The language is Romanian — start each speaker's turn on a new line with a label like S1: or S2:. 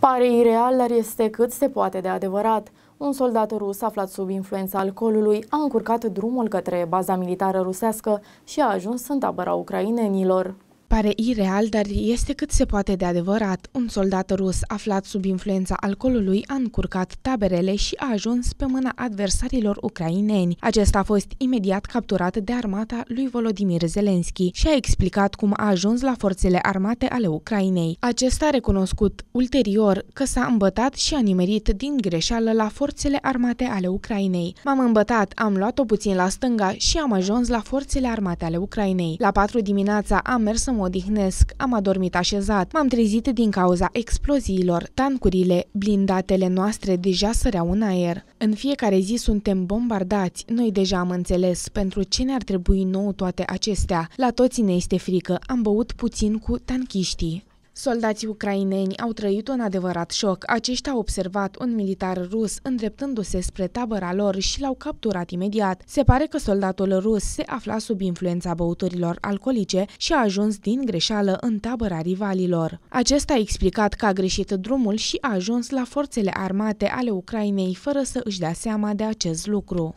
S1: Pare ireal, dar este cât se poate de adevărat. Un soldat rus aflat sub influența alcoolului a încurcat drumul către baza militară rusească și a ajuns în tabăra ucrainenilor
S2: pare ireal, dar este cât se poate de adevărat. Un soldat rus aflat sub influența alcoolului a încurcat taberele și a ajuns pe mâna adversarilor ucraineni. Acesta a fost imediat capturat de armata lui Volodimir Zelenski și a explicat cum a ajuns la forțele armate ale Ucrainei. Acesta a recunoscut ulterior că s-a îmbătat și a nimerit din greșeală la forțele armate ale Ucrainei. M-am îmbătat, am luat-o puțin la stânga și am ajuns la forțele armate ale Ucrainei. La 4 dimineața am mers să mă odihnesc. Am adormit așezat. M-am trezit din cauza exploziilor. Tancurile, blindatele noastre deja săreau în aer. În fiecare zi suntem bombardați. Noi deja am înțeles pentru ce ne-ar trebui nou toate acestea. La toți ne este frică. Am băut puțin cu tanchiștii. Soldații ucraineni au trăit un adevărat șoc. Aceștia au observat un militar rus îndreptându-se spre tabăra lor și l-au capturat imediat. Se pare că soldatul rus se afla sub influența băuturilor alcoolice și a ajuns din greșeală în tabăra rivalilor. Acesta a explicat că a greșit drumul și a ajuns la forțele armate ale Ucrainei fără să își dea seama de acest lucru.